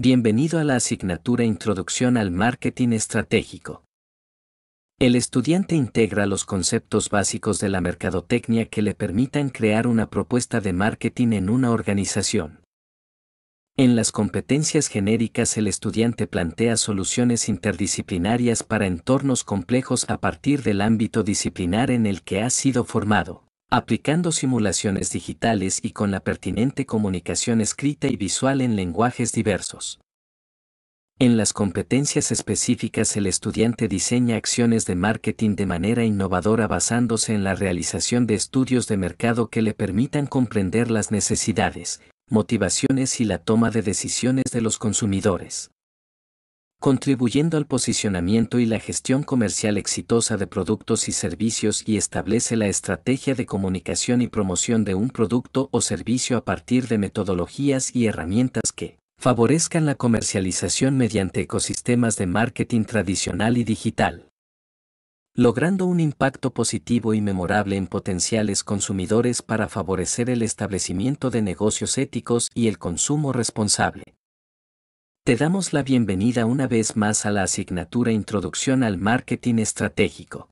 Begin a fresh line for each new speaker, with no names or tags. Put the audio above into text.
Bienvenido a la asignatura Introducción al Marketing Estratégico. El estudiante integra los conceptos básicos de la mercadotecnia que le permitan crear una propuesta de marketing en una organización. En las competencias genéricas el estudiante plantea soluciones interdisciplinarias para entornos complejos a partir del ámbito disciplinar en el que ha sido formado aplicando simulaciones digitales y con la pertinente comunicación escrita y visual en lenguajes diversos. En las competencias específicas el estudiante diseña acciones de marketing de manera innovadora basándose en la realización de estudios de mercado que le permitan comprender las necesidades, motivaciones y la toma de decisiones de los consumidores contribuyendo al posicionamiento y la gestión comercial exitosa de productos y servicios y establece la estrategia de comunicación y promoción de un producto o servicio a partir de metodologías y herramientas que favorezcan la comercialización mediante ecosistemas de marketing tradicional y digital, logrando un impacto positivo y memorable en potenciales consumidores para favorecer el establecimiento de negocios éticos y el consumo responsable. Te damos la bienvenida una vez más a la asignatura Introducción al Marketing Estratégico.